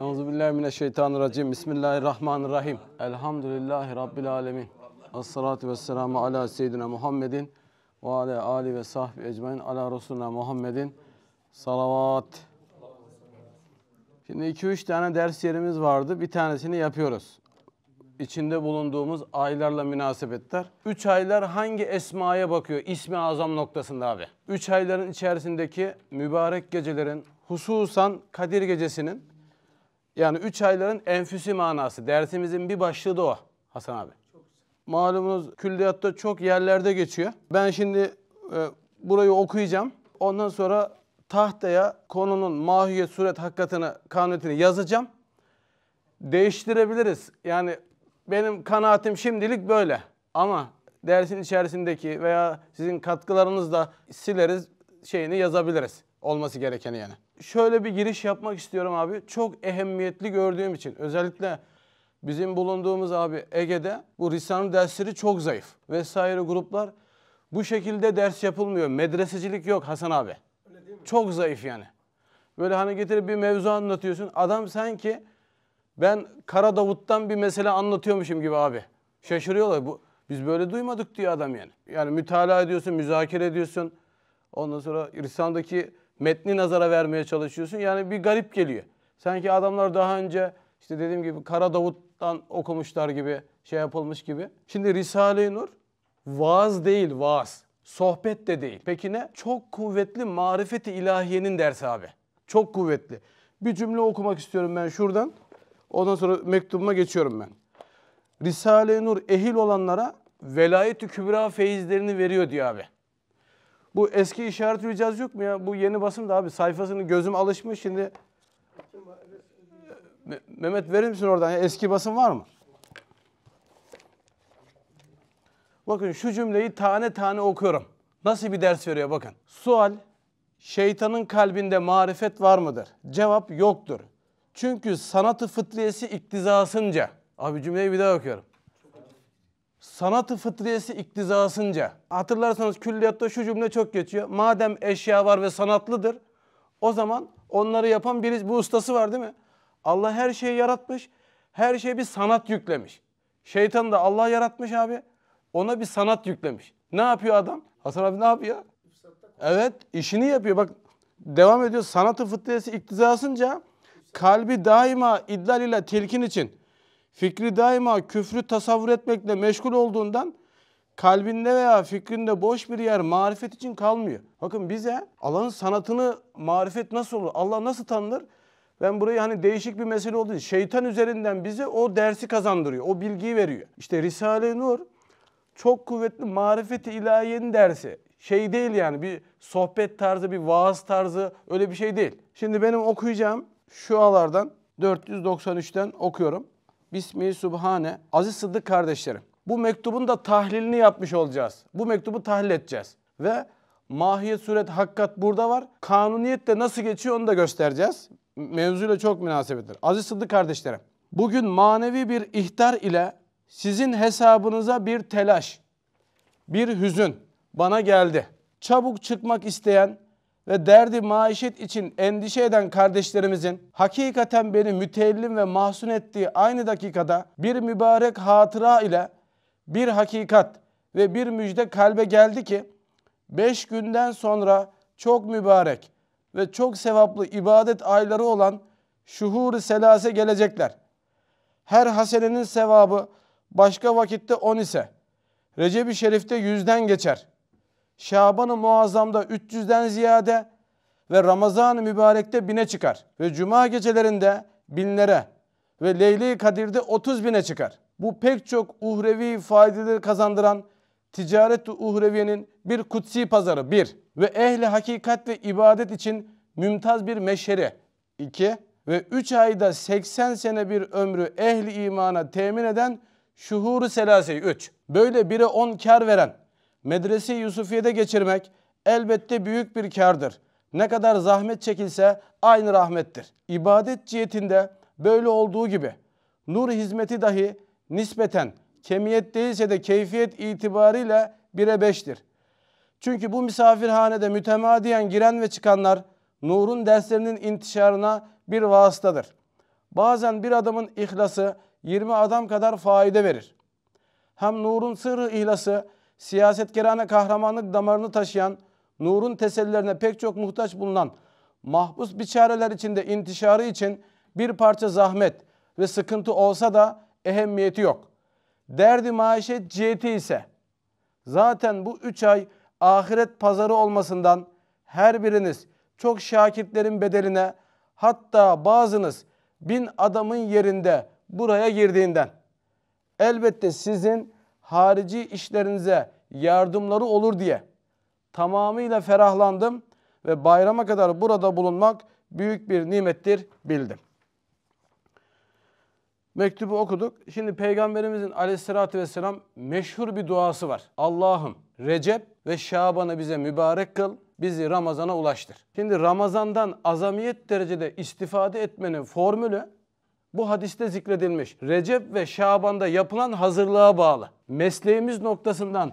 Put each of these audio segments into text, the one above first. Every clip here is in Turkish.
Euzubillahimineşşeytanirracim. Bismillahirrahmanirrahim. Elhamdülillahi Rabbil alemin. Esselatu vesselamu ala seyyidina Muhammedin ve ala ali ve sahbi ecmain ala Resulina Muhammedin. Salavat. Şimdi iki üç tane ders yerimiz vardı. Bir tanesini yapıyoruz. İçinde bulunduğumuz aylarla münasebetler. Üç aylar hangi esmaya bakıyor? İsmi azam noktasında abi. Üç ayların içerisindeki mübarek gecelerin, hususan Kadir gecesinin yani üç ayların enfüsü manası. Dersimizin bir başlığı da o Hasan abi. Malumunuz külliyatta çok yerlerde geçiyor. Ben şimdi e, burayı okuyacağım. Ondan sonra tahtaya konunun mahiyet, suret, hakikatini, kanunetini yazacağım. Değiştirebiliriz. Yani benim kanaatim şimdilik böyle. Ama dersin içerisindeki veya sizin katkılarınızla sileriz şeyini yazabiliriz. Olması gerekeni yani şöyle bir giriş yapmak istiyorum abi. Çok ehemmiyetli gördüğüm için özellikle bizim bulunduğumuz abi Ege'de bu Risale dersleri çok zayıf. Vesaire gruplar bu şekilde ders yapılmıyor. Medresecilik yok Hasan abi. Çok zayıf yani. Böyle hani getirip bir mevzu anlatıyorsun. Adam sanki ben Kara Davut'tan bir mesele anlatıyormuşum gibi abi. Şaşırıyorlar. Bu, biz böyle duymadık diyor adam yani. Yani mütalaa ediyorsun, müzakere ediyorsun. Ondan sonra Risale'deki Metni nazara vermeye çalışıyorsun. Yani bir garip geliyor. Sanki adamlar daha önce işte dediğim gibi Kara Davut'tan okumuşlar gibi şey yapılmış gibi. Şimdi Risale-i Nur vaaz değil vaaz. Sohbet de değil. Peki ne? Çok kuvvetli marifeti ilahiyenin dersi abi. Çok kuvvetli. Bir cümle okumak istiyorum ben şuradan. Ondan sonra mektubuma geçiyorum ben. Risale-i Nur ehil olanlara velayet-i kübra feyizlerini veriyor diyor abi. Bu eski işaret ricaz yok mu ya? Bu yeni basım da abi sayfasını gözüm alışmış şimdi. Mehmet verir misin oradan? Ya? Eski basım var mı? Bakın şu cümleyi tane tane okuyorum. Nasıl bir ders veriyor bakın. Sual, şeytanın kalbinde marifet var mıdır? Cevap yoktur. Çünkü sanatı fıtriyesi iktizasınca. Abi cümleyi bir daha okuyorum sanatı fıtriyesi iktizasınca hatırlarsanız külliyatta şu cümle çok geçiyor. Madem eşya var ve sanatlıdır o zaman onları yapan bir bu ustası var değil mi? Allah her şeyi yaratmış. Her şeye bir sanat yüklemiş. Şeytan da Allah yaratmış abi. Ona bir sanat yüklemiş. Ne yapıyor adam? Hasan abi ne yapıyor? Evet işini yapıyor. Bak devam ediyor. Sanatı fıtriyesi iktizasınca kalbi daima idlal ile telkin için Fikri daima küfrü tasavvur etmekle meşgul olduğundan kalbinde veya fikrinde boş bir yer marifet için kalmıyor. Bakın bize Allah'ın sanatını marifet nasıl olur? Allah nasıl tanınır? Ben burayı hani değişik bir mesele olduğu için şeytan üzerinden bize o dersi kazandırıyor. O bilgiyi veriyor. İşte Risale-i Nur çok kuvvetli marifeti ilahiyenin dersi. Şey değil yani bir sohbet tarzı, bir vaaz tarzı öyle bir şey değil. Şimdi benim okuyacağım şu alardan 493'ten okuyorum. Bismi Subhane. Aziz Sıddık kardeşlerim bu mektubun da tahlilini yapmış olacağız. Bu mektubu tahlil edeceğiz. Ve mahiyet, suret, hakkat burada var. Kanuniyet de nasıl geçiyor onu da göstereceğiz. Mevzuyla çok münasebettir. Aziz Sıddık kardeşlerim bugün manevi bir ihtar ile sizin hesabınıza bir telaş, bir hüzün bana geldi. Çabuk çıkmak isteyen ve derdi maişet için endişe eden kardeşlerimizin hakikaten beni müteellim ve mahzun ettiği aynı dakikada bir mübarek hatıra ile bir hakikat ve bir müjde kalbe geldi ki beş günden sonra çok mübarek ve çok sevaplı ibadet ayları olan şuhur selase gelecekler. Her hasenenin sevabı başka vakitte on ise Recep-i Şerif'te yüzden geçer.'' Şaban-ı Muazzam'da 300'den ziyade ve Ramazan-ı Mübarek'te bine çıkar. Ve Cuma gecelerinde binlere ve Leyli Kadir'de 30 bine çıkar. Bu pek çok uhrevi faydeleri kazandıran ticaret uhreviyenin bir kutsi pazarı. bir Ve ehli hakikat ve ibadet için mümtaz bir meşheri. 2. Ve 3 ayda 80 sene bir ömrü ehli imana temin eden şuhuru selaseyi 3. Böyle bire 10 kar veren medrese Yusufiye'de geçirmek elbette büyük bir kardır. Ne kadar zahmet çekilse aynı rahmettir. İbadet cihetinde böyle olduğu gibi nur hizmeti dahi nispeten kemiyet değilse de keyfiyet itibariyle bire beştir. Çünkü bu misafirhanede mütemadiyen giren ve çıkanlar nurun derslerinin intişarına bir vasıtadır. Bazen bir adamın ihlası 20 adam kadar faide verir. Hem nurun sırrı ihlası siyasetkerane kahramanlık damarını taşıyan, nurun tesellilerine pek çok muhtaç bulunan, mahpus biçareler içinde intişarı için bir parça zahmet ve sıkıntı olsa da ehemmiyeti yok. Derdi maişet ciheti ise zaten bu üç ay ahiret pazarı olmasından her biriniz çok şakitlerin bedeline hatta bazınız bin adamın yerinde buraya girdiğinden. Elbette sizin harici işlerinize yardımları olur diye tamamıyla ferahlandım ve bayrama kadar burada bulunmak büyük bir nimettir bildim. Mektubu okuduk. Şimdi Peygamberimizin aleyhissalatü vesselam meşhur bir duası var. Allah'ım Recep ve Şaban'ı bize mübarek kıl, bizi Ramazan'a ulaştır. Şimdi Ramazan'dan azamiyet derecede istifade etmenin formülü bu hadiste zikredilmiş. Recep ve Şaban'da yapılan hazırlığa bağlı. Mesleğimiz noktasından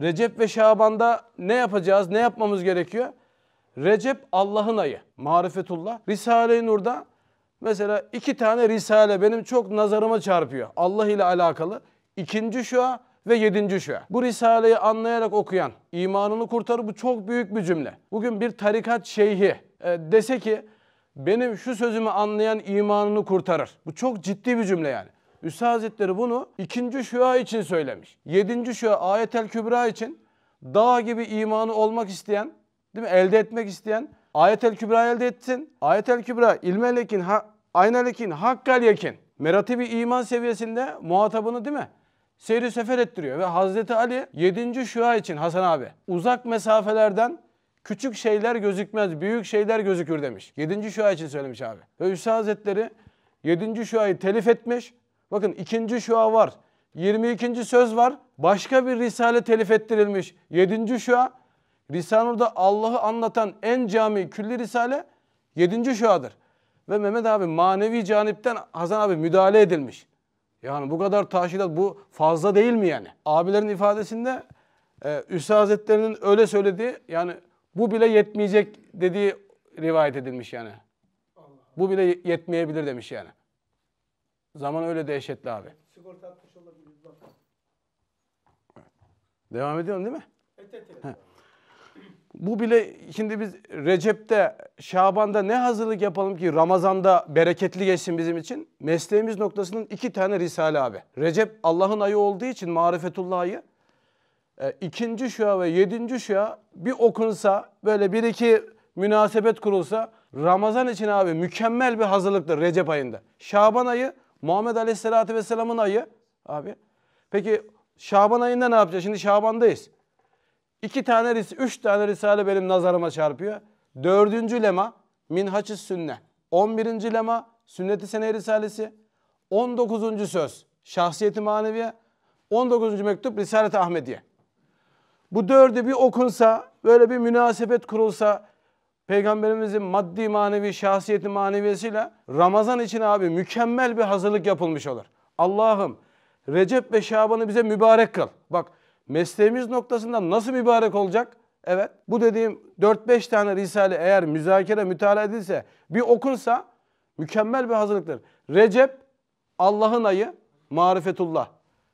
Recep ve Şaban'da ne yapacağız, ne yapmamız gerekiyor? Recep Allah'ın ayı, marifetullah. Risale-i Nur'da mesela iki tane risale benim çok nazarıma çarpıyor. Allah ile alakalı. İkinci şua ve yedinci şua. Bu risaleyi anlayarak okuyan imanını kurtarır. Bu çok büyük bir cümle. Bugün bir tarikat şeyhi e, dese ki benim şu sözümü anlayan imanını kurtarır. Bu çok ciddi bir cümle yani. Üstad Hazretleri bunu ikinci şüa için söylemiş. Yedinci şüa ayetel kübra için dağ gibi imanı olmak isteyen, değil mi? Elde etmek isteyen ayetel kübra elde etsin. Ayetel kübra ilmelekin, ha, aynelekin, hakkal yekin. bir iman seviyesinde muhatabını değil mi? Seyri sefer ettiriyor ve Hazreti Ali 7. şüa için Hasan abi uzak mesafelerden Küçük şeyler gözükmez, büyük şeyler gözükür demiş. 7. şua için söylemiş abi. Ve Hüsnü Hazretleri 7. şuayı telif etmiş. Bakın 2. şua var. 22. söz var. Başka bir risale telif ettirilmiş. 7. şua Risale-i Allah'ı anlatan en cami külli risale 7. şuadır. Ve Mehmet abi manevi canipten Hazan abi müdahale edilmiş. Yani bu kadar taşidat bu fazla değil mi yani? Abilerin ifadesinde e, Üstad Hazretleri'nin öyle söylediği yani bu bile yetmeyecek dediği rivayet edilmiş yani. Bu bile yetmeyebilir demiş yani. Zaman öyle dehşetli abi. Sigorta atmış olabilir. Devam ediyorsun değil mi? evet. evet. Bu bile şimdi biz Recep'te, Şaban'da ne hazırlık yapalım ki Ramazan'da bereketli geçsin bizim için? Mesleğimiz noktasının iki tane risale abi. Recep Allah'ın ayı olduğu için marifetullah ayı e, ikinci şua ve yedinci şua bir okunsa böyle bir iki münasebet kurulsa Ramazan için abi mükemmel bir hazırlıktır Recep ayında. Şaban ayı Muhammed Aleyhisselatü Vesselam'ın ayı abi. Peki Şaban ayında ne yapacağız? Şimdi Şaban'dayız. İki tane, üç tane risale benim nazarıma çarpıyor. Dördüncü lema Minhaç-ı Sünne. On birinci lema Sünnet-i Sene Risalesi. On dokuzuncu söz Şahsiyeti Maneviye. On dokuzuncu mektup Risalet-i Ahmediye. Bu dördü bir okunsa, böyle bir münasebet kurulsa Peygamberimizin maddi manevi şahsiyeti maneviyesiyle Ramazan için abi mükemmel bir hazırlık yapılmış olur. Allah'ım Recep ve Şaban'ı bize mübarek kıl. Bak mesleğimiz noktasında nasıl mübarek olacak? Evet bu dediğim 4-5 tane risale eğer müzakere mütala edilse bir okunsa mükemmel bir hazırlıktır. Recep Allah'ın ayı marifetullah.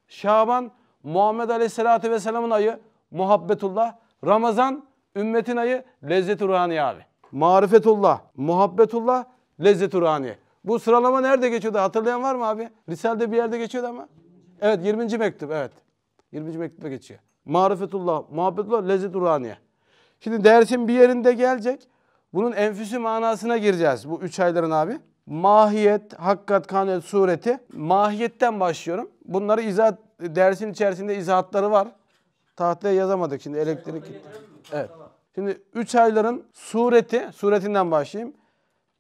Şaban Muhammed Aleyhisselatü Vesselam'ın ayı muhabbetullah. Ramazan ümmetin ayı lezzet-i ruhaniye abi. Marifetullah, muhabbetullah, lezzet-i ruhaniye. Bu sıralama nerede geçiyordu hatırlayan var mı abi? Risale'de bir yerde geçiyordu ama. Evet 20. mektup evet. 20. mektupta geçiyor. Marifetullah, muhabbetullah, lezzet-i ruhaniye. Şimdi dersin bir yerinde gelecek. Bunun enfüsü manasına gireceğiz bu üç ayların abi. Mahiyet, hakkat, kanet, sureti. Mahiyetten başlıyorum. Bunları izah, dersin içerisinde izahatları var. Tahtaya yazamadık şimdi şey, elektrik gitti. Evet. Şimdi üç ayların sureti, suretinden başlayayım.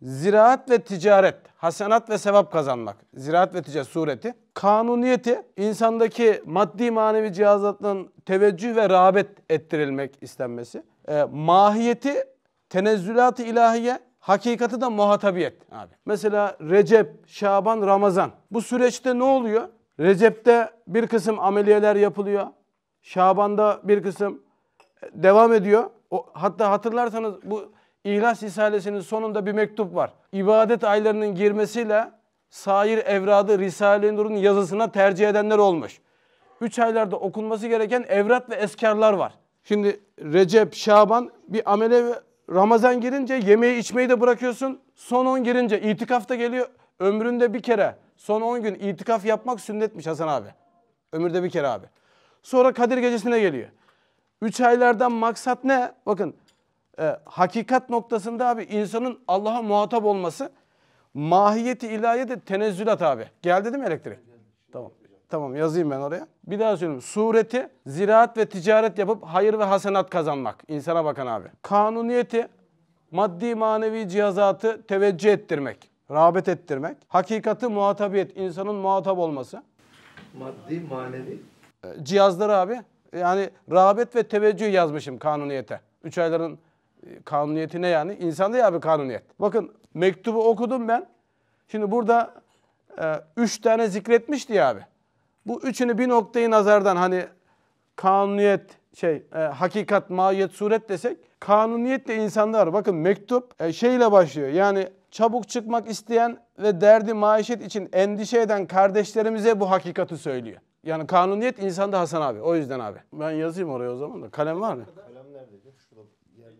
Ziraat ve ticaret, hasenat ve sevap kazanmak. Ziraat ve ticaret sureti. Kanuniyeti, insandaki maddi manevi cihazatının teveccüh ve rağbet ettirilmek istenmesi. E, mahiyeti, tenezzülat-ı ilahiye, hakikati de muhatabiyet abi. Mesela Recep, Şaban, Ramazan. Bu süreçte ne oluyor? Recep'te bir kısım ameliyeler yapılıyor. Şaban'da bir kısım e, devam ediyor. O, hatta hatırlarsanız bu İhlas Risalesi'nin sonunda bir mektup var. İbadet aylarının girmesiyle sair evradı Risale-i Nur'un yazısına tercih edenler olmuş. Üç aylarda okunması gereken evrat ve eskarlar var. Şimdi Recep, Şaban bir amele Ramazan girince yemeği içmeyi de bırakıyorsun. Son 10 girince itikaf da geliyor. Ömründe bir kere son 10 gün itikaf yapmak sünnetmiş Hasan abi. Ömürde bir kere abi. Sonra Kadir Gecesi'ne geliyor. Üç aylardan maksat ne? Bakın e, hakikat noktasında abi insanın Allah'a muhatap olması mahiyeti ilahiye de tenezzülat abi. Geldi değil mi elektrik? Tamam. Tamam yazayım ben oraya. Bir daha söyleyeyim. Sureti ziraat ve ticaret yapıp hayır ve hasenat kazanmak. İnsana bakan abi. Kanuniyeti maddi manevi cihazatı teveccüh ettirmek. Rağbet ettirmek. Hakikati muhatabiyet. insanın muhatap olması. Maddi manevi cihazlar abi. Yani rağbet ve teveccüh yazmışım kanuniyete. Üç ayların e, kanuniyeti ne yani? İnsanda ya bir kanuniyet. Bakın mektubu okudum ben. Şimdi burada e, üç tane zikretmişti ya abi. Bu üçünü bir noktayı nazardan hani kanuniyet şey e, hakikat mahiyet suret desek kanuniyetle insanda var. Bakın mektup e, şeyle başlıyor. Yani çabuk çıkmak isteyen ve derdi maişet için endişe eden kardeşlerimize bu hakikati söylüyor. Yani kanuniyet insanda Hasan abi. O yüzden abi. Ben yazayım oraya o zaman da. Kalem var mı? Kalem nerede? Şurada.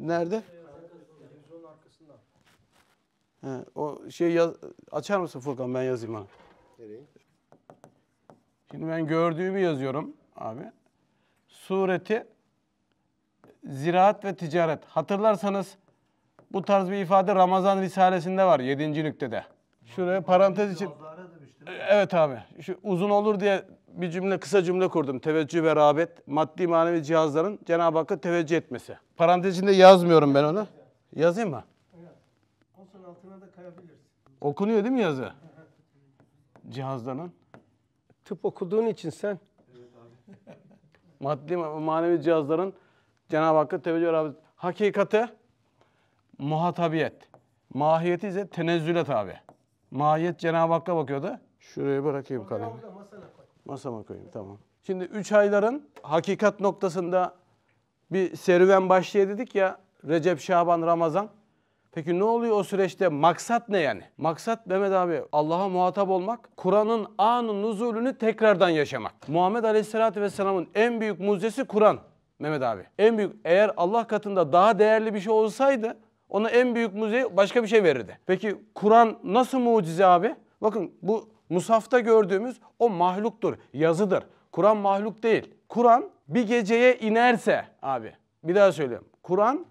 Nerede? Televizyonun arkasında. He, o şey yaz, açar mısın Furkan ben yazayım ha. Nereye? Şimdi ben gördüğümü yazıyorum abi. Sureti ziraat ve ticaret. Hatırlarsanız bu tarz bir ifade Ramazan Risalesi'nde var 7. nüktede. Şuraya parantez için. Evet abi. Şu uzun olur diye bir cümle kısa cümle kurdum. Teveccüh ve rağbet maddi manevi cihazların Cenab-ı Hakk'a teveccüh etmesi. Parantezinde yazmıyorum ben onu. Yazayım mı? Evet. Olsun altına da kayabilirsin. Okunuyor değil mi yazı? Cihazların. Tıp okuduğun için sen. maddi manevi cihazların Cenab-ı Hakk'a teveccüh ve rağbet. Hakikati muhatabiyet. Mahiyeti ise tenezzüle tabi. Mahiyet Cenab-ı Hakk'a bakıyordu. Şuraya bırakayım kalemi. Masana koy. Masama koyayım tamam. Şimdi 3 ayların hakikat noktasında bir serüven başlıyor dedik ya Recep, Şaban, Ramazan. Peki ne oluyor o süreçte? Maksat ne yani? Maksat Mehmet abi Allah'a muhatap olmak, Kur'an'ın anın nuzulünü tekrardan yaşamak. Muhammed Aleyhisselatü Vesselam'ın en büyük mucizesi Kur'an Mehmet abi. En büyük eğer Allah katında daha değerli bir şey olsaydı ona en büyük mucize başka bir şey verirdi. Peki Kur'an nasıl mucize abi? Bakın bu Musaf'ta gördüğümüz o mahluktur, yazıdır. Kur'an mahluk değil. Kur'an bir geceye inerse abi bir daha söyleyeyim. Kur'an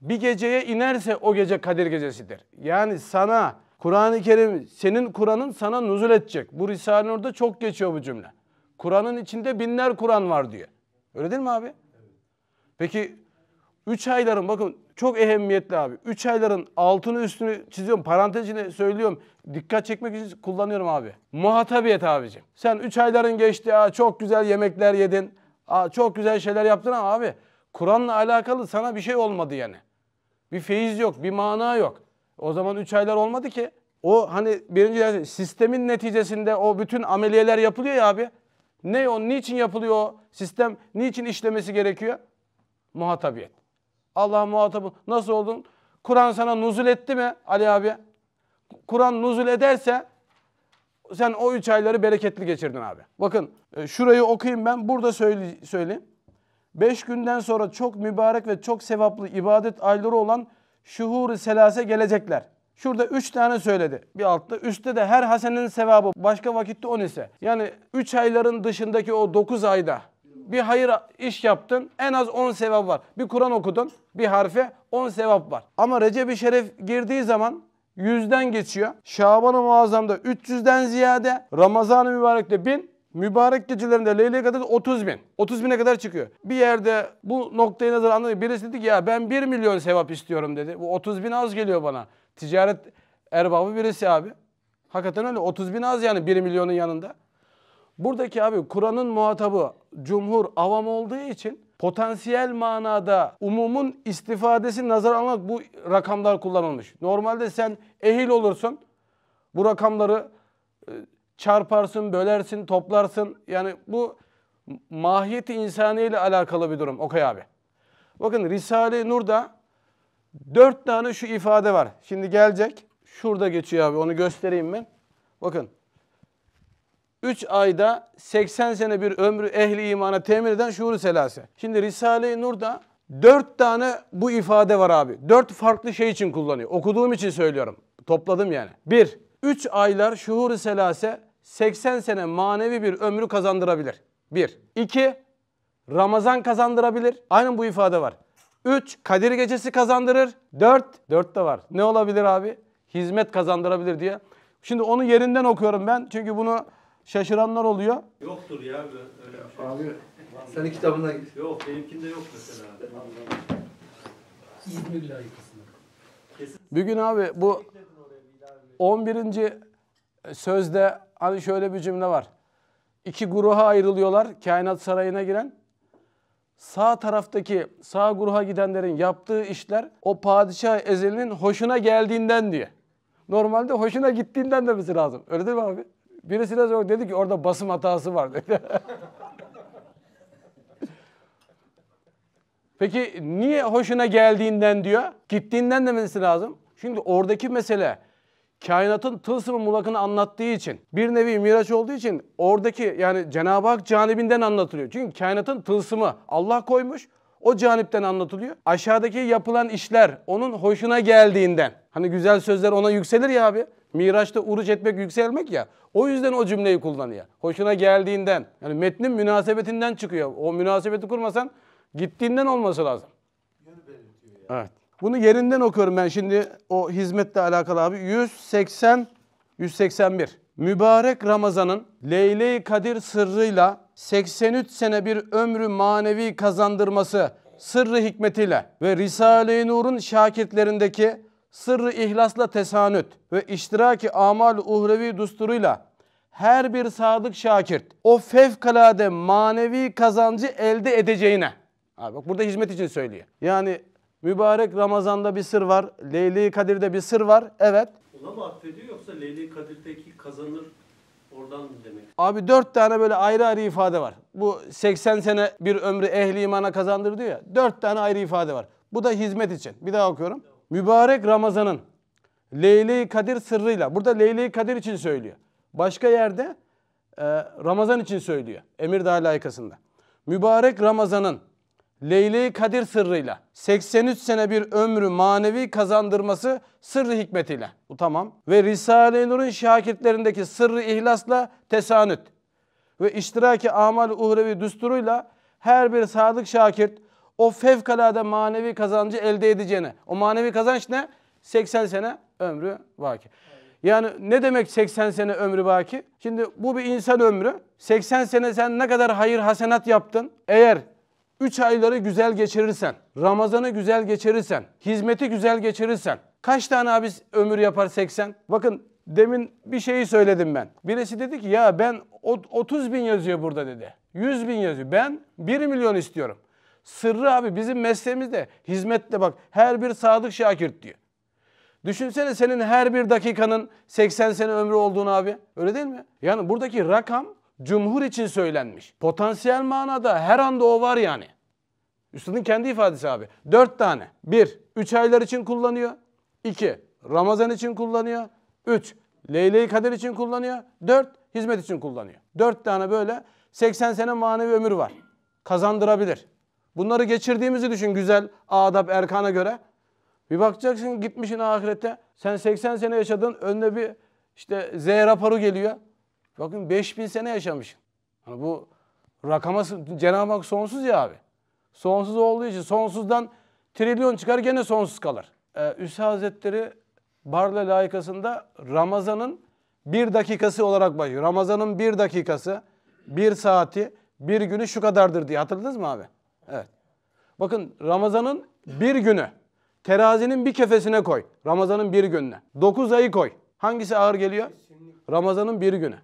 bir geceye inerse o gece Kadir gecesidir. Yani sana Kur'an-ı Kerim senin Kur'an'ın sana nuzul edecek. Bu Risale'nin orada çok geçiyor bu cümle. Kur'an'ın içinde binler Kur'an var diyor. Öyle değil mi abi? Peki üç ayların bakın çok ehemmiyetli abi. 3 ayların altını üstünü çiziyorum. Parantez söylüyorum. Dikkat çekmek için kullanıyorum abi. Muhatabiyet abicim. Sen 3 ayların geçti. Aa, çok güzel yemekler yedin. Aa, çok güzel şeyler yaptın ama abi. Kur'an'la alakalı sana bir şey olmadı yani. Bir feyiz yok, bir mana yok. O zaman 3 aylar olmadı ki. O hani birinci sistemin neticesinde o bütün ameliyeler yapılıyor ya abi. Ne o? Niçin yapılıyor o? Sistem niçin işlemesi gerekiyor? Muhatabiyet. Allah muhatabı nasıl oldun? Kur'an sana nuzul etti mi Ali abi? Kur'an nuzul ederse sen o üç ayları bereketli geçirdin abi. Bakın e, şurayı okuyayım ben burada söyle, söyleyeyim. Beş günden sonra çok mübarek ve çok sevaplı ibadet ayları olan şuhur-i selase gelecekler. Şurada üç tane söyledi bir altta. Üstte de her hasenin sevabı başka vakitte on ise. Yani üç ayların dışındaki o dokuz ayda bir hayır iş yaptın en az 10 sevap var. Bir Kur'an okudun bir harfe 10 sevap var. Ama Recep-i Şeref girdiği zaman yüzden geçiyor. Şaban-ı Muazzam'da 300'den ziyade Ramazan-ı Mübarek'te 1000 Mübarek gecelerinde Leyla kadar 30 bin. 30 bine kadar çıkıyor. Bir yerde bu noktayı nazar anlıyor. Birisi dedi ki ya ben 1 milyon sevap istiyorum dedi. Bu 30 bin az geliyor bana. Ticaret erbabı birisi abi. Hakikaten öyle 30 bin az yani 1 milyonun yanında. Buradaki abi Kur'an'ın muhatabı cumhur, avam olduğu için potansiyel manada umumun istifadesi nazar almak bu rakamlar kullanılmış. Normalde sen ehil olursun. Bu rakamları e, çarparsın, bölersin, toplarsın. Yani bu mahiyeti insaniyle alakalı bir durum Okay abi. Bakın Risale-i Nur'da dört tane şu ifade var. Şimdi gelecek. Şurada geçiyor abi onu göstereyim mi? Bakın 3 ayda 80 sene bir ömrü ehli imana temin eden şuuru selase. Şimdi Risale-i Nur'da 4 tane bu ifade var abi. 4 farklı şey için kullanıyor. Okuduğum için söylüyorum. Topladım yani. 1. 3 aylar şuuru selase 80 sene manevi bir ömrü kazandırabilir. 1. 2. Ramazan kazandırabilir. Aynen bu ifade var. 3. Kadir gecesi kazandırır. 4. 4 de var. Ne olabilir abi? Hizmet kazandırabilir diye. Şimdi onu yerinden okuyorum ben. Çünkü bunu şaşıranlar oluyor. Yoktur ya öyle bir şey. Abi senin kitabında Yok benimkinde yok mesela. İzmir layıkısına. Bir Bugün abi bu 11. sözde hani şöyle bir cümle var. İki gruha ayrılıyorlar kainat sarayına giren. Sağ taraftaki sağ gruha gidenlerin yaptığı işler o padişah ezelinin hoşuna geldiğinden diye. Normalde hoşuna gittiğinden demesi lazım. Öyle değil mi abi? Birisine sonra dedi ki orada basım hatası var dedi. Peki niye hoşuna geldiğinden diyor? Gittiğinden demesi lazım. Şimdi oradaki mesele kainatın tılsımı mulakını anlattığı için bir nevi miraç olduğu için oradaki yani Cenab-ı Hak canibinden anlatılıyor. Çünkü kainatın tılsımı Allah koymuş o canipten anlatılıyor. Aşağıdaki yapılan işler onun hoşuna geldiğinden. Hani güzel sözler ona yükselir ya abi. Miraç'ta uruç etmek yükselmek ya. O yüzden o cümleyi kullanıyor. Hoşuna geldiğinden. Yani metnin münasebetinden çıkıyor. O münasebeti kurmasan gittiğinden olması lazım. Evet. Bunu yerinden okuyorum ben şimdi o hizmetle alakalı abi. 180 181. Mübarek Ramazan'ın Leyle-i Kadir sırrıyla 83 sene bir ömrü manevi kazandırması sırrı hikmetiyle ve Risale-i Nur'un şakitlerindeki sırrı ihlasla tesanüt ve iştiraki amal uhrevi dusturuyla her bir sadık şakirt o fevkalade manevi kazancı elde edeceğine. Abi bak burada hizmet için söylüyor. Yani mübarek Ramazan'da bir sır var. Leyli Kadir'de bir sır var. Evet. Ona mı affediyor yoksa Leyli Kadir'deki kazanır Oradan mı demek? Abi dört tane böyle ayrı ayrı ifade var. Bu 80 sene bir ömrü ehli imana kazandır ya. Dört tane ayrı ifade var. Bu da hizmet için. Bir daha okuyorum. Mübarek Ramazan'ın leyle Kadir sırrıyla. Burada leyle Kadir için söylüyor. Başka yerde e, Ramazan için söylüyor. Emir daha layıkasında. Mübarek Ramazan'ın Leyle-i Kadir sırrıyla 83 sene bir ömrü manevi kazandırması sırrı hikmetiyle. Bu tamam. Ve Risale-i Nur'un şakirtlerindeki sırrı ihlasla tesanüt ve iştiraki amal uhrevi düsturuyla her bir sadık şakirt o fevkalade manevi kazancı elde edeceğine. O manevi kazanç ne? 80 sene ömrü vaki Yani ne demek 80 sene ömrü baki? Şimdi bu bir insan ömrü. 80 sene sen ne kadar hayır hasenat yaptın? Eğer 3 ayları güzel geçirirsen, Ramazan'ı güzel geçirirsen, hizmeti güzel geçirirsen kaç tane abi ömür yapar 80? Bakın demin bir şeyi söyledim ben. Birisi dedi ki ya ben 30 bin yazıyor burada dedi. 100 bin yazıyor. Ben 1 milyon istiyorum. Sırrı abi bizim mesleğimizde hizmette bak her bir sadık şakirt diyor. Düşünsene senin her bir dakikanın 80 sene ömrü olduğunu abi. Öyle değil mi? Yani buradaki rakam cumhur için söylenmiş. Potansiyel manada her anda o var yani. Üstadın kendi ifadesi abi. Dört tane. Bir, üç aylar için kullanıyor. İki, Ramazan için kullanıyor. Üç, Leyle-i Kader için kullanıyor. Dört, hizmet için kullanıyor. Dört tane böyle 80 sene manevi ömür var. Kazandırabilir. Bunları geçirdiğimizi düşün güzel adab erkana göre. Bir bakacaksın gitmişin ahirete. Sen 80 sene yaşadın önüne bir işte Z raporu geliyor. Bakın 5000 sene yaşamışsın. Hani bu rakama Cenab-ı Hak sonsuz ya abi. Sonsuz olduğu için sonsuzdan trilyon çıkar gene sonsuz kalır. Ee, Üssü Hazretleri Barla layıkasında Ramazan'ın bir dakikası olarak başlıyor. Ramazan'ın bir dakikası, bir saati, bir günü şu kadardır diye hatırladınız mı abi? Evet. Bakın Ramazan'ın bir günü terazinin bir kefesine koy. Ramazan'ın bir gününe. Dokuz ayı koy. Hangisi ağır geliyor? Ramazan'ın bir günü.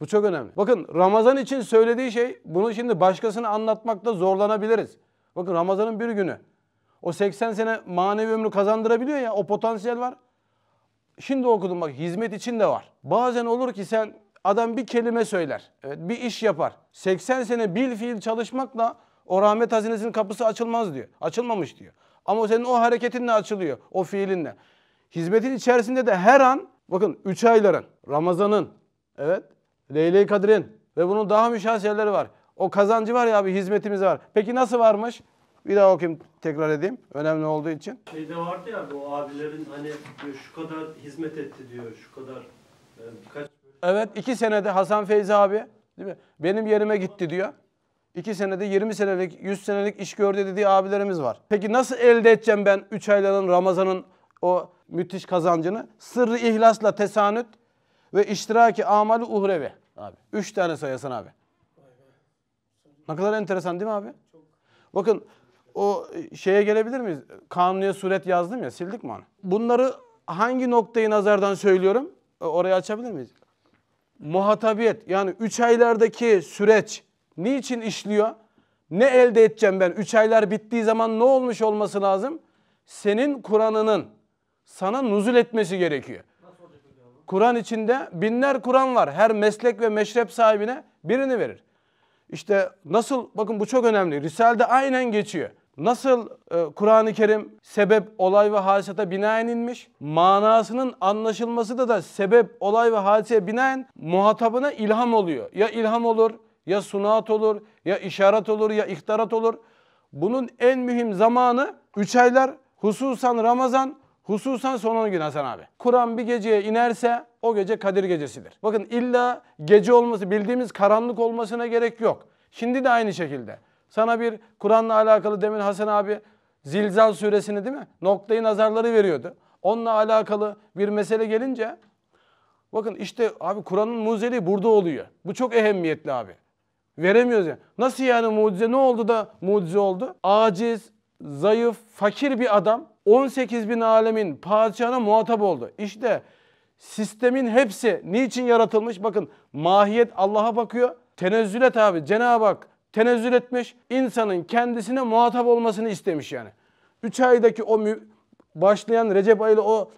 Bu çok önemli. Bakın Ramazan için söylediği şey bunu şimdi başkasına anlatmakta zorlanabiliriz. Bakın Ramazan'ın bir günü. O 80 sene manevi ömrü kazandırabiliyor ya o potansiyel var. Şimdi okudum bak hizmet için de var. Bazen olur ki sen adam bir kelime söyler. Evet bir iş yapar. 80 sene bil fiil çalışmakla o rahmet hazinesinin kapısı açılmaz diyor. Açılmamış diyor. Ama senin o hareketinle açılıyor. O fiilinle. Hizmetin içerisinde de her an bakın 3 ayların, Ramazan'ın evet leyle Kadir'in ve bunun daha müşahhas yerleri var. O kazancı var ya abi hizmetimiz var. Peki nasıl varmış? Bir daha okuyayım tekrar edeyim. Önemli olduğu için. Şeyde vardı ya bu abilerin hani diyor, şu kadar hizmet etti diyor. Şu kadar e, birkaç Evet iki senede Hasan Feyzi abi değil mi? Benim yerime gitti diyor. İki senede 20 senelik 100 senelik iş gördü dediği abilerimiz var. Peki nasıl elde edeceğim ben 3 ayların Ramazan'ın o müthiş kazancını? Sırrı ihlasla tesanüt ve iştiraki amali uhrevi abi. Üç tane sayasın abi. Ne kadar enteresan değil mi abi? Bakın o e, şeye gelebilir miyiz? Kanuniye suret yazdım ya sildik mi onu? Bunları hangi noktayı nazardan söylüyorum? E, orayı açabilir miyiz? Muhatabiyet yani 3 aylardaki süreç niçin işliyor? Ne elde edeceğim ben? 3 aylar bittiği zaman ne olmuş olması lazım? Senin Kur'an'ının sana nuzul etmesi gerekiyor. Kur'an içinde binler Kur'an var. Her meslek ve meşrep sahibine birini verir. İşte nasıl bakın bu çok önemli. Risale'de aynen geçiyor. Nasıl e, Kur'an-ı Kerim sebep, olay ve hadisata binaen inmiş, manasının anlaşılması da da sebep, olay ve hadiseye binaen muhatabına ilham oluyor. Ya ilham olur, ya sunat olur, ya işaret olur, ya ihtarat olur. Bunun en mühim zamanı üç aylar, hususan Ramazan, Hususan son 10 gün Hasan abi. Kur'an bir geceye inerse o gece Kadir gecesidir. Bakın illa gece olması bildiğimiz karanlık olmasına gerek yok. Şimdi de aynı şekilde. Sana bir Kur'an'la alakalı demin Hasan abi Zilzal suresini değil mi? Noktayı nazarları veriyordu. Onunla alakalı bir mesele gelince bakın işte abi Kur'an'ın muzeli burada oluyor. Bu çok ehemmiyetli abi. Veremiyoruz ya. Nasıl yani mucize ne oldu da mucize oldu? Aciz, zayıf, fakir bir adam 18 bin alemin padişahına muhatap oldu. İşte sistemin hepsi niçin yaratılmış? Bakın mahiyet Allah'a bakıyor. Tenezzüle tabi. Cenab-ı Hak tenezzül etmiş. insanın kendisine muhatap olmasını istemiş yani. 3 aydaki o başlayan Recep aylı o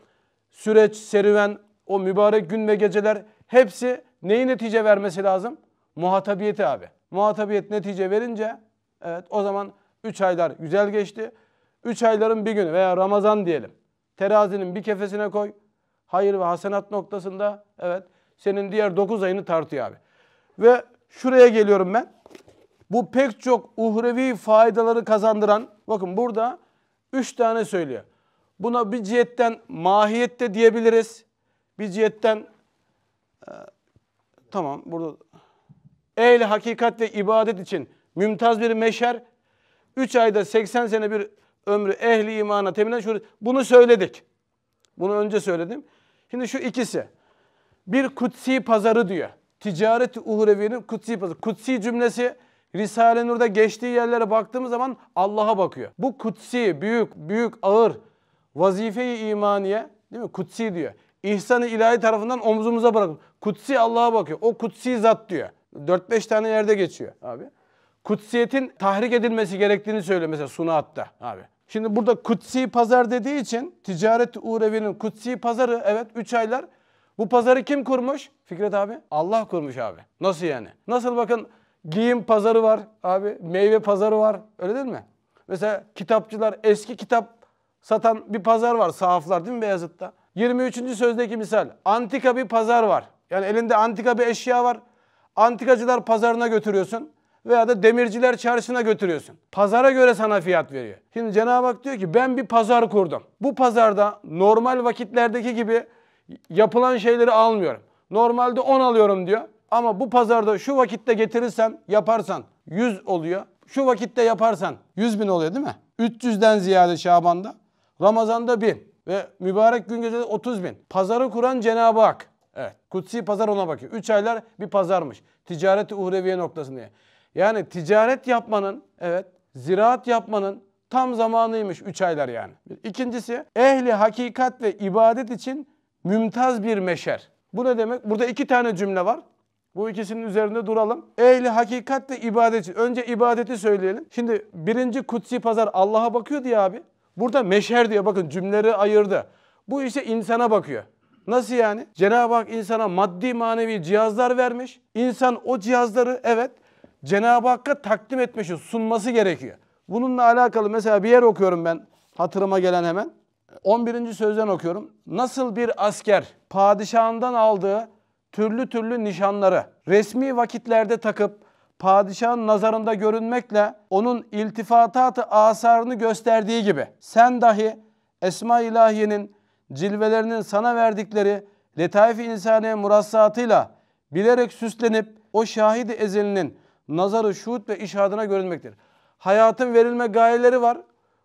süreç, serüven, o mübarek gün ve geceler hepsi neyi netice vermesi lazım? Muhatabiyeti abi. Muhatabiyet netice verince evet o zaman 3 aylar güzel geçti. Üç ayların bir günü veya Ramazan diyelim. Terazinin bir kefesine koy. Hayır ve hasenat noktasında evet senin diğer dokuz ayını tartıyor abi. Ve şuraya geliyorum ben. Bu pek çok uhrevi faydaları kazandıran bakın burada üç tane söylüyor. Buna bir cihetten mahiyette diyebiliriz. Bir cihetten e, tamam burada ehli hakikat ve ibadet için mümtaz bir meşer. üç ayda 80 sene bir ömrü ehli imana teminen şuur. Bunu söyledik. Bunu önce söyledim. Şimdi şu ikisi. Bir kutsi pazarı diyor. Ticaret uhrevinin kutsi pazarı. Kutsi cümlesi Risale-i Nur'da geçtiği yerlere baktığımız zaman Allah'a bakıyor. Bu kutsi, büyük, büyük, ağır vazife-i imaniye değil mi? Kutsi diyor. İhsan-ı ilahi tarafından omzumuza bırakılmış. Kutsi Allah'a bakıyor. O kutsi zat diyor. 4-5 tane yerde geçiyor abi kutsiyetin tahrik edilmesi gerektiğini söylüyor mesela sunuatta abi. Şimdi burada kutsi pazar dediği için ticaret uğrevinin kutsi pazarı evet 3 aylar. Bu pazarı kim kurmuş? Fikret abi. Allah kurmuş abi. Nasıl yani? Nasıl bakın giyim pazarı var abi, meyve pazarı var. Öyle değil mi? Mesela kitapçılar eski kitap satan bir pazar var sahaflar değil mi Beyazıt'ta? 23. sözdeki misal antika bir pazar var. Yani elinde antika bir eşya var. Antikacılar pazarına götürüyorsun veya da demirciler çarşısına götürüyorsun. Pazara göre sana fiyat veriyor. Şimdi Cenab-ı Hak diyor ki ben bir pazar kurdum. Bu pazarda normal vakitlerdeki gibi yapılan şeyleri almıyorum. Normalde 10 alıyorum diyor. Ama bu pazarda şu vakitte getirirsen yaparsan 100 oluyor. Şu vakitte yaparsan 100 bin oluyor değil mi? 300'den ziyade Şaban'da. Ramazan'da 1000 ve mübarek gün gecede 30 bin. Pazarı kuran Cenab-ı Hak. Evet. Kutsi pazar ona bakıyor. 3 aylar bir pazarmış. Ticareti uhreviye noktasında. Yani ticaret yapmanın, evet, ziraat yapmanın tam zamanıymış 3 aylar yani. İkincisi ehli hakikat ve ibadet için mümtaz bir meşer. Bu ne demek? Burada iki tane cümle var. Bu ikisinin üzerinde duralım. Ehli hakikat ve ibadet için. Önce ibadeti söyleyelim. Şimdi birinci kutsi pazar Allah'a bakıyor diye abi. Burada meşer diyor. Bakın cümleleri ayırdı. Bu ise insana bakıyor. Nasıl yani? Cenab-ı Hak insana maddi manevi cihazlar vermiş. İnsan o cihazları evet Cenab-ı Hakk'a takdim etmesi, sunması gerekiyor. Bununla alakalı mesela bir yer okuyorum ben hatırıma gelen hemen. 11. sözden okuyorum. Nasıl bir asker padişahından aldığı türlü türlü nişanları resmi vakitlerde takıp padişahın nazarında görünmekle onun iltifatatı asarını gösterdiği gibi sen dahi Esma ilahiyenin cilvelerinin sana verdikleri letaif insaniye murassatıyla bilerek süslenip o şahidi ezelinin nazarı şuhut ve işadına görülmektir. Hayatın verilme gayeleri var.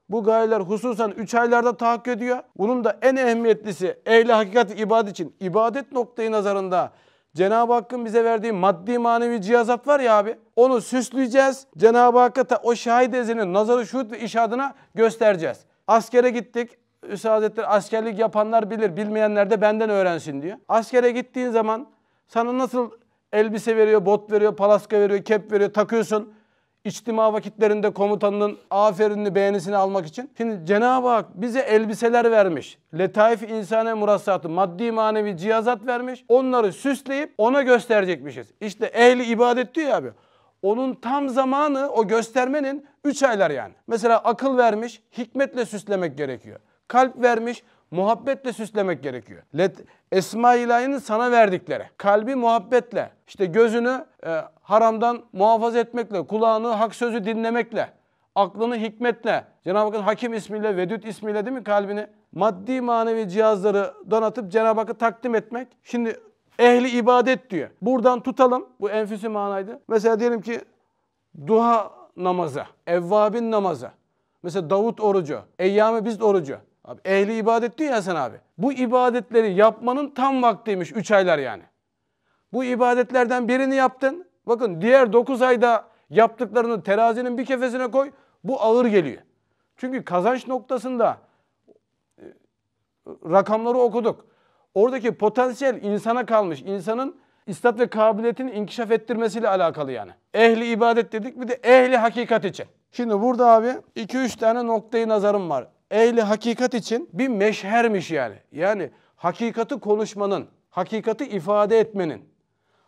Bu gayeler hususen 3 aylarda tahakkuk ediyor. Bunun da en ehemmiyetlisi ehli hakikat ibadet için ibadet noktayı nazarında Cenab-ı Hakk'ın bize verdiği maddi manevi cihazat var ya abi. Onu süsleyeceğiz. Cenab-ı Hakk'a o şahit ezinin nazarı şuhut ve işadına göstereceğiz. Askere gittik. Üstad Hazretleri askerlik yapanlar bilir, bilmeyenler de benden öğrensin diyor. Askere gittiğin zaman sana nasıl Elbise veriyor, bot veriyor, palaska veriyor, kep veriyor, takıyorsun. İçtima vakitlerinde komutanının aferinini beğenisini almak için. Şimdi Cenab-ı Hak bize elbiseler vermiş. Letaif insane murassatı, maddi manevi cihazat vermiş. Onları süsleyip ona gösterecekmişiz. İşte ehli ibadet diyor abi. Onun tam zamanı o göstermenin 3 aylar yani. Mesela akıl vermiş, hikmetle süslemek gerekiyor. Kalp vermiş, muhabbetle süslemek gerekiyor. Let esma ilahinin sana verdikleri. Kalbi muhabbetle, işte gözünü e, haramdan muhafaza etmekle, kulağını hak sözü dinlemekle, aklını hikmetle, Cenab-ı Hakk'ın hakim ismiyle, vedüt ismiyle değil mi kalbini? Maddi manevi cihazları donatıp Cenab-ı Hakk'a takdim etmek. Şimdi ehli ibadet diyor. Buradan tutalım. Bu enfüsü manaydı. Mesela diyelim ki duha namazı, evvabin namazı. Mesela Davut orucu, eyyame biz orucu. Abi ehli ibadet diyor sen abi. Bu ibadetleri yapmanın tam vaktiymiş 3 aylar yani. Bu ibadetlerden birini yaptın. Bakın diğer 9 ayda yaptıklarını terazinin bir kefesine koy. Bu ağır geliyor. Çünkü kazanç noktasında e, rakamları okuduk. Oradaki potansiyel insana kalmış. insanın istat ve kabiliyetini inkişaf ettirmesiyle alakalı yani. Ehli ibadet dedik bir de ehli hakikat için. Şimdi burada abi 2-3 tane noktayı nazarım var ehli hakikat için bir meşhermiş yani. Yani hakikati konuşmanın, hakikati ifade etmenin,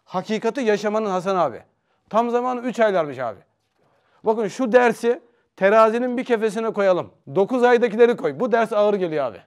hakikati yaşamanın Hasan abi. Tam zamanı 3 aylarmış abi. Bakın şu dersi terazinin bir kefesine koyalım. 9 aydakileri koy. Bu ders ağır geliyor abi.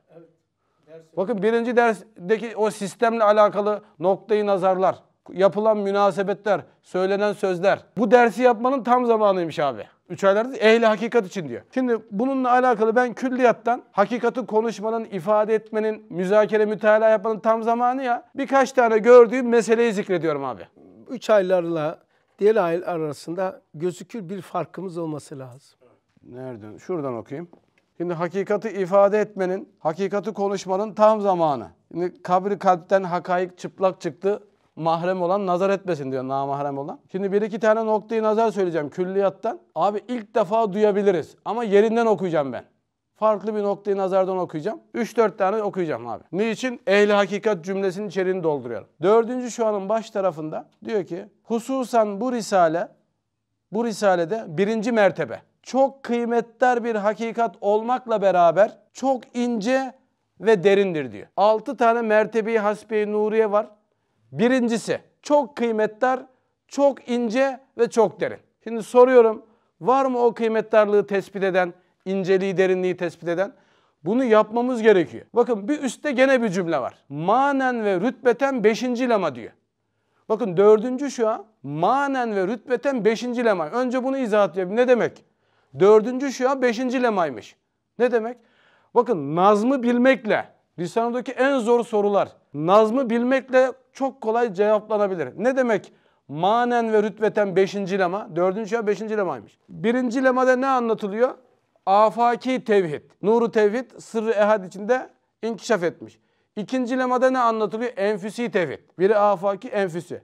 Bakın birinci dersdeki o sistemle alakalı noktayı nazarlar, yapılan münasebetler, söylenen sözler. Bu dersi yapmanın tam zamanıymış abi. Üç aylarda ehli hakikat için diyor. Şimdi bununla alakalı ben külliyattan hakikati konuşmanın, ifade etmenin, müzakere, mütalaa yapmanın tam zamanı ya. Birkaç tane gördüğüm meseleyi zikrediyorum abi. Üç aylarla diğer ay arasında gözükür bir farkımız olması lazım. Nereden? Şuradan okuyayım. Şimdi hakikati ifade etmenin, hakikati konuşmanın tam zamanı. Şimdi kabri kalpten hakaik çıplak çıktı mahrem olan nazar etmesin diyor namahrem olan. Şimdi bir iki tane noktayı nazar söyleyeceğim külliyattan. Abi ilk defa duyabiliriz ama yerinden okuyacağım ben. Farklı bir noktayı nazardan okuyacağım. 3-4 tane okuyacağım abi. Niçin? Ehli hakikat cümlesinin içeriğini dolduruyorum. Dördüncü şu anın baş tarafında diyor ki hususan bu risale bu risalede birinci mertebe çok kıymetler bir hakikat olmakla beraber çok ince ve derindir diyor. 6 tane mertebi hasbi nuriye var. Birincisi çok kıymetler, çok ince ve çok derin. Şimdi soruyorum var mı o kıymetdarlığı tespit eden, inceliği, derinliği tespit eden? Bunu yapmamız gerekiyor. Bakın bir üstte gene bir cümle var. Manen ve rütbeten beşinci lema diyor. Bakın dördüncü şu an manen ve rütbeten beşinci lema. Önce bunu izah atlayalım. Ne demek? Dördüncü şu an beşinci lemaymış. Ne demek? Bakın nazmı bilmekle, lisanodaki en zor sorular, nazmı bilmekle çok kolay cevaplanabilir. Ne demek manen ve rütbeten beşinci lema? Dördüncü ya beşinci lemaymış. Birinci lemada ne anlatılıyor? Afaki tevhid. Nuru tevhid sırrı ehad içinde inkişaf etmiş. İkinci lemada ne anlatılıyor? Enfüsi tevhid. Biri afaki enfüsi.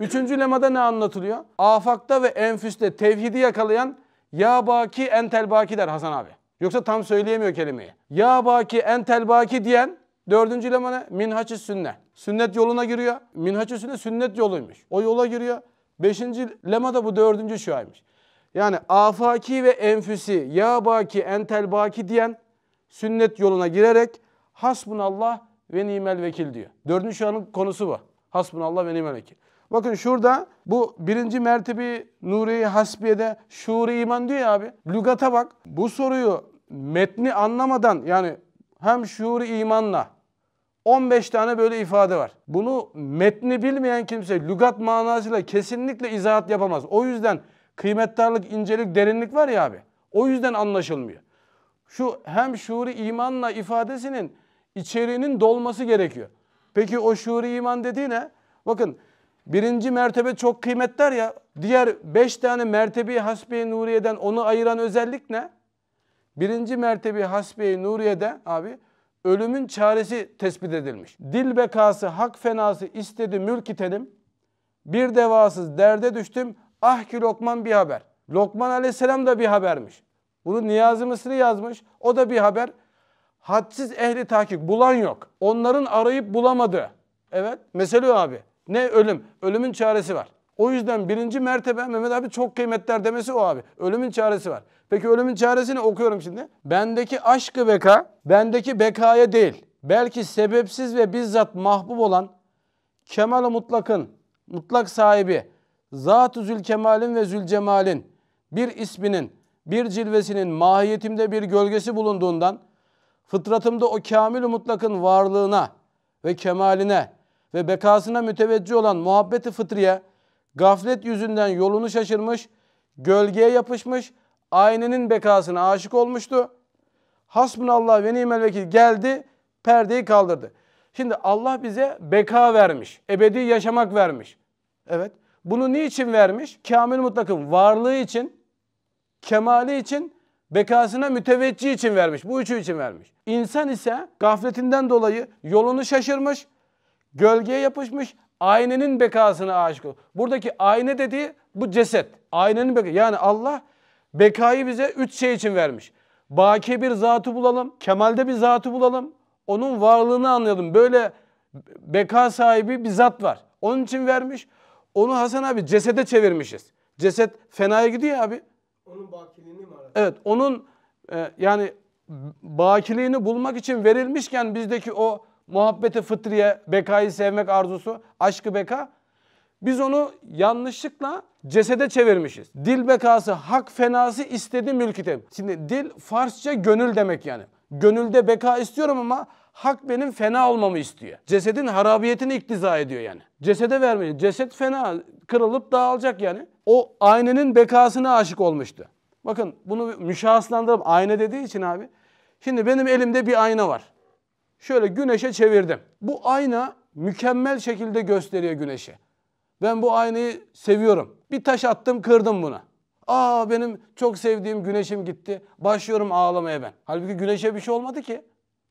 Üçüncü lemada ne anlatılıyor? Afakta ve enfüste tevhidi yakalayan ya baki entel baki der Hasan abi. Yoksa tam söyleyemiyor kelimeyi. Ya baki entel baki diyen dördüncü lemana minhaç sünne. Sünnet yoluna giriyor. Minhaç-ı sünnet sünnet yoluymuş. O yola giriyor. Beşinci lema da bu dördüncü şuaymış. Yani afaki ve enfüsi, ya baki, entel baki diyen sünnet yoluna girerek hasbunallah ve nimel vekil diyor. Dördüncü şuanın konusu bu. Hasbunallah ve nimel vekil. Bakın şurada bu birinci mertebi Nuri Hasbiye'de şuur iman diyor ya abi. Lügata bak. Bu soruyu metni anlamadan yani hem şuur imanla 15 tane böyle ifade var. Bunu metni bilmeyen kimse lügat manasıyla kesinlikle izahat yapamaz. O yüzden kıymettarlık, incelik, derinlik var ya abi. O yüzden anlaşılmıyor. Şu hem şuuri imanla ifadesinin içeriğinin dolması gerekiyor. Peki o şuuri iman dediği ne? Bakın birinci mertebe çok kıymetler ya. Diğer beş tane mertebi hasbi nuriyeden onu ayıran özellik ne? Birinci mertebi hasbi nuriyede abi ölümün çaresi tespit edilmiş. Dil bekası, hak fenası istedi mülk itelim. Bir devasız derde düştüm. Ah ki Lokman bir haber. Lokman aleyhisselam da bir habermiş. Bunu Niyazi Mısri yazmış. O da bir haber. Hadsiz ehli takip. bulan yok. Onların arayıp bulamadığı. Evet mesele o abi. Ne ölüm? Ölümün çaresi var. O yüzden birinci mertebe Mehmet abi çok kıymetler demesi o abi. Ölümün çaresi var. Peki ölümün çaresini okuyorum şimdi. Bendeki aşkı beka, bendeki bekaya değil. Belki sebepsiz ve bizzat mahbub olan Kemal-ı Mutlak'ın, mutlak sahibi, Zat-ı Zülkemal'in ve Zülcemal'in bir isminin, bir cilvesinin mahiyetimde bir gölgesi bulunduğundan fıtratımda o kamil mutlakın varlığına ve kemaline ve bekasına müteveccih olan muhabbeti fıtriye Gaflet yüzünden yolunu şaşırmış, gölgeye yapışmış, aynenin bekasına aşık olmuştu. Hasbunallah ve nimel vekil geldi, perdeyi kaldırdı. Şimdi Allah bize beka vermiş, ebedi yaşamak vermiş. Evet. Bunu niçin vermiş? Kamil mutlakın varlığı için, kemali için, bekasına müteveccih için vermiş. Bu üçü için vermiş. İnsan ise gafletinden dolayı yolunu şaşırmış, gölgeye yapışmış, Aynenin bekasına aşık olur. Buradaki ayna dediği bu ceset. Aynenin bekası. Yani Allah bekayı bize üç şey için vermiş. Baki bir zatı bulalım. Kemalde bir zatı bulalım. Onun varlığını anlayalım. Böyle beka sahibi bir zat var. Onun için vermiş. Onu Hasan abi cesede çevirmişiz. Ceset fenaya gidiyor abi. Onun bakiliğini mi aradın? Evet onun e, yani bakiliğini bulmak için verilmişken bizdeki o Muhabbeti fıtriye, bekayı sevmek arzusu, aşkı beka. Biz onu yanlışlıkla cesede çevirmişiz. Dil bekası, hak fenası istedi mülkitem. Şimdi dil Farsça gönül demek yani. Gönülde beka istiyorum ama hak benim fena olmamı istiyor. Cesedin harabiyetini iktiza ediyor yani. Cesede vermiyor. Ceset fena, kırılıp dağılacak yani. O aynenin bekasına aşık olmuştu. Bakın bunu müşahıslandırıp ayna dediği için abi. Şimdi benim elimde bir ayna var şöyle güneşe çevirdim. Bu ayna mükemmel şekilde gösteriyor güneşi. Ben bu aynayı seviyorum. Bir taş attım kırdım bunu. Aa benim çok sevdiğim güneşim gitti. Başlıyorum ağlamaya ben. Halbuki güneşe bir şey olmadı ki.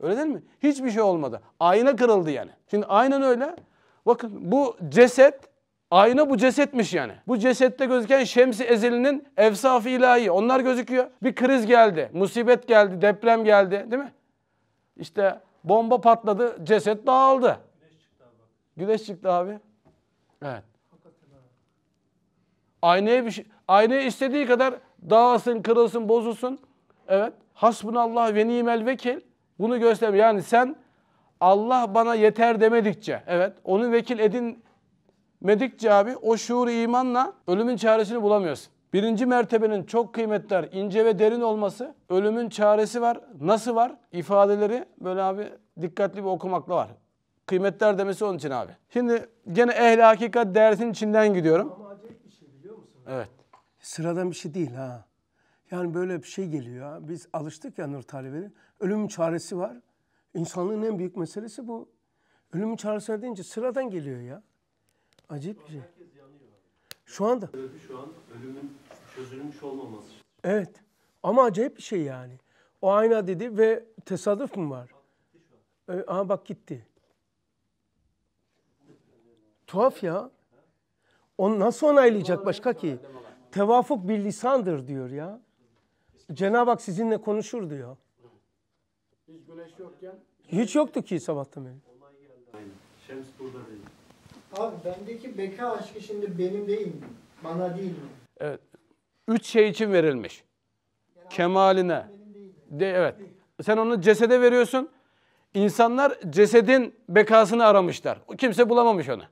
Öyle değil mi? Hiçbir şey olmadı. Ayna kırıldı yani. Şimdi aynen öyle. Bakın bu ceset, ayna bu cesetmiş yani. Bu cesette gözüken Şems-i Ezeli'nin efsaf ilahi. Onlar gözüküyor. Bir kriz geldi, musibet geldi, deprem geldi değil mi? İşte Bomba patladı, ceset dağıldı. Güneş çıktı abi. Güneş çıktı abi. Evet. Aynaya bir şey, aynaya istediği kadar dağılsın, kırılsın, bozulsun. Evet. Hasbunallah ve nimel vekil. Bunu göster. Yani sen Allah bana yeter demedikçe, evet, onu vekil edinmedikçe abi o şuur imanla ölümün çaresini bulamıyorsun. Birinci mertebenin çok kıymetler, ince ve derin olması, ölümün çaresi var, nasıl var ifadeleri böyle abi dikkatli bir okumakla var. Kıymetler demesi onun için abi. Şimdi gene ehli hakikat dersin içinden gidiyorum. Ama acayip bir şey biliyor musun? Evet. Sıradan bir şey değil ha. Yani böyle bir şey geliyor Biz alıştık ya Nur Talebe'de. Ölümün çaresi var. İnsanlığın en büyük meselesi bu. Ölümün çaresi deyince sıradan geliyor ya. Acayip bir şey. Şu anda. Şu an ölümün Çözülmüş olmaması. Evet. Ama acayip bir şey yani. O ayna dedi ve tesadüf mü var? Ee, aha bak gitti. Tuhaf ya. Onu nasıl onaylayacak başka ki? Tevafuk bir lisandır diyor ya. Cenab-ı Hak sizinle konuşur diyor. Hiç güneş yokken? Hiç yoktu ki sabahtan beri. Şems burada değil. Abi bendeki beka aşkı şimdi benim değil mi? Bana değil mi? Evet. Üç şey için verilmiş. Kemaline. De, evet. Sen onu cesede veriyorsun. İnsanlar cesedin bekasını aramışlar. Kimse bulamamış onu.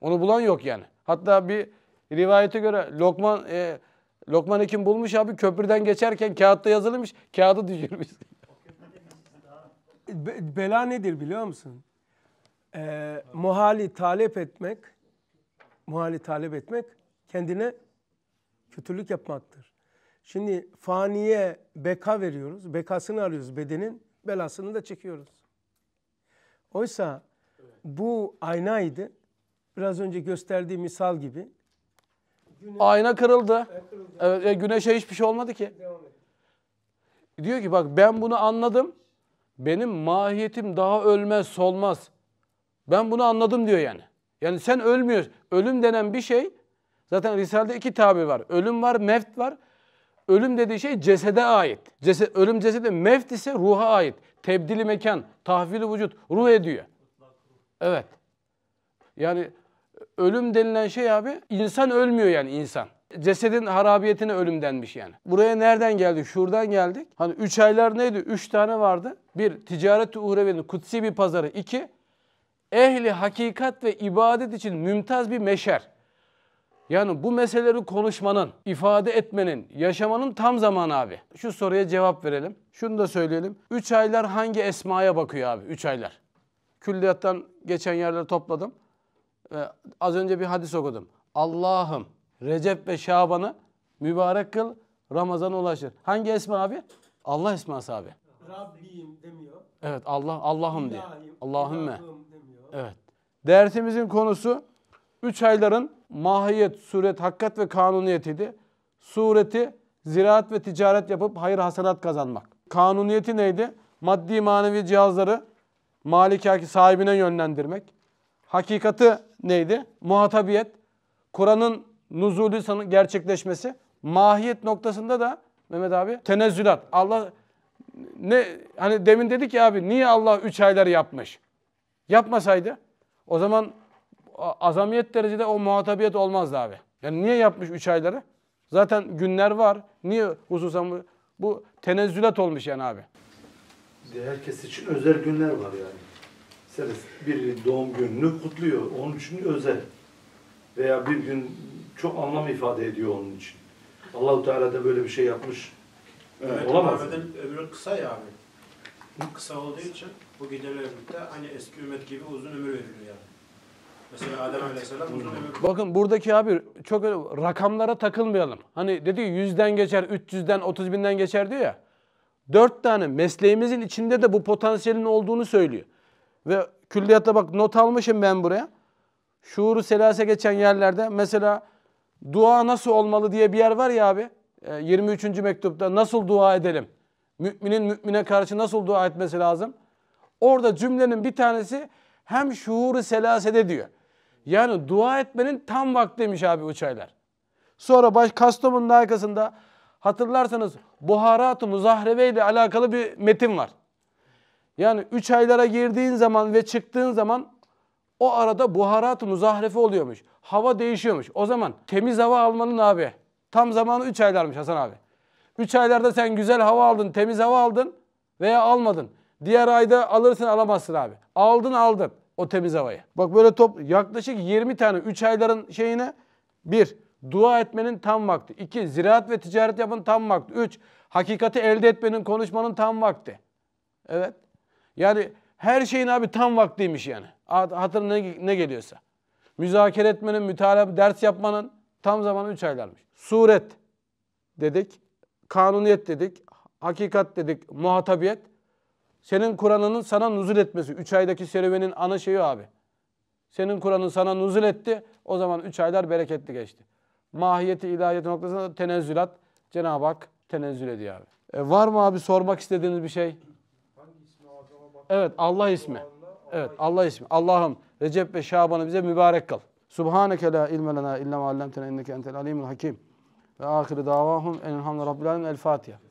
Onu bulan yok yani. Hatta bir rivayete göre Lokman e, Lokman kim bulmuş abi köprüden geçerken kağıtta yazılmış. Kağıdı düşürmüş. Be, bela nedir biliyor musun? Ee, muhali talep etmek, muhali talep etmek kendine Kötülük yapmaktır. Şimdi faniye beka veriyoruz. Bekasını arıyoruz bedenin. Belasını da çekiyoruz. Oysa bu aynaydı. Biraz önce gösterdiği misal gibi. Güneş, Ayna kırıldı. Evet, e, güneşe hiçbir şey olmadı ki. Diyor ki bak ben bunu anladım. Benim mahiyetim daha ölmez, solmaz. Ben bunu anladım diyor yani. Yani sen ölmüyorsun. Ölüm denen bir şey Zaten Risale'de iki tabir var. Ölüm var, meft var. Ölüm dediği şey cesede ait. Ceset, ölüm cesede, meft ise ruha ait. Tebdili mekan, tahvili vücut, ruh ediyor. Evet. Yani ölüm denilen şey abi insan ölmüyor yani insan. Cesedin harabiyetine ölüm denmiş yani. Buraya nereden geldik? Şuradan geldik. Hani üç aylar neydi? Üç tane vardı. Bir, ticaret-i uhrevenin kutsi bir pazarı. İki, ehli hakikat ve ibadet için mümtaz bir meşer. Yani bu meseleleri konuşmanın, ifade etmenin, yaşamanın tam zamanı abi. Şu soruya cevap verelim. Şunu da söyleyelim. 3 aylar hangi esmaya bakıyor abi? 3 aylar. Külliyattan geçen yerleri topladım. Ee, az önce bir hadis okudum. Allah'ım Recep ve Şaban'ı mübarek kıl, Ramazan'a ulaşır. Hangi esma abi? Allah esması abi. Rabbim demiyor. Evet Allah, Allah'ım diye. Allahümme. Demiyor. Evet. Dersimizin konusu Üç ayların mahiyet, suret, hakikat ve kanuniyetiydi. Sureti ziraat ve ticaret yapıp hayır hasenat kazanmak. Kanuniyeti neydi? Maddi manevi cihazları malikaki sahibine yönlendirmek. Hakikati neydi? Muhatabiyet. Kur'an'ın nuzulü gerçekleşmesi. Mahiyet noktasında da Mehmet abi tenezzülat. Allah ne hani demin dedik ya abi niye Allah üç ayları yapmış? Yapmasaydı o zaman azamiyet derecede o muhatabiyet olmazdı abi. Yani niye yapmış 3 ayları? Zaten günler var. Niye hususen bu, bu tenezzülat olmuş yani abi. Herkes için özel günler var yani. Mesela bir doğum gününü kutluyor. Onun için özel. Veya bir gün çok anlam ifade ediyor onun için. Allahu Teala da böyle bir şey yapmış. Evet, Olamaz. Ömrü kısa ya abi. Kısa olduğu için bu geceler birlikte hani eski ümmet gibi uzun ömür veriliyor yani. Mesela Adem Aleyhisselam uzun ömür. Bakın buradaki abi çok rakamlara takılmayalım. Hani dedi ya yüzden geçer, 300'den, 30 binden geçer diyor ya. Dört tane mesleğimizin içinde de bu potansiyelin olduğunu söylüyor. Ve külliyatta bak not almışım ben buraya. Şuuru selase geçen yerlerde mesela dua nasıl olmalı diye bir yer var ya abi. 23. E, mektupta nasıl dua edelim? Müminin mümine karşı nasıl dua etmesi lazım? Orada cümlenin bir tanesi hem şuuru selasede diyor. Yani dua etmenin tam vaktiymiş abi o çaylar. Sonra baş Kastamonu'nun arkasında hatırlarsanız Buharat-ı Muzahrebe ile alakalı bir metin var. Yani üç aylara girdiğin zaman ve çıktığın zaman o arada buharat muzahrefe oluyormuş. Hava değişiyormuş. O zaman temiz hava almanın abi tam zamanı 3 aylarmış Hasan abi. 3 aylarda sen güzel hava aldın, temiz hava aldın veya almadın. Diğer ayda alırsın alamazsın abi. Aldın aldın o temiz havayı. Bak böyle top yaklaşık 20 tane 3 ayların şeyine bir Dua etmenin tam vakti. 2. Ziraat ve ticaret yapın tam vakti. 3. Hakikati elde etmenin, konuşmanın tam vakti. Evet. Yani her şeyin abi tam vaktiymiş yani. Hatır ne, geliyorsa. Müzakere etmenin, mütalaa ders yapmanın tam zamanı 3 aylarmış. Suret dedik, kanuniyet dedik, hakikat dedik, muhatabiyet. Senin Kur'an'ının sana nuzul etmesi. Üç aydaki serüvenin ana şeyi abi. Senin Kur'an'ın sana nuzul etti. O zaman üç aylar bereketli geçti. Mahiyeti ilahiyet noktasında tenezzülat. Cenab-ı Hak tenezzül ediyor abi. E, var mı abi sormak istediğiniz bir şey? Evet Allah ismi. Evet Allah ismi. Allah'ım Recep ve Şaban'ı bize mübarek kıl. Subhaneke la ilme lena illa ma allamtena inneke entel alimul hakim. Ve ahire davahum enelhamdülillahi rabbil alamin. El Fatiha.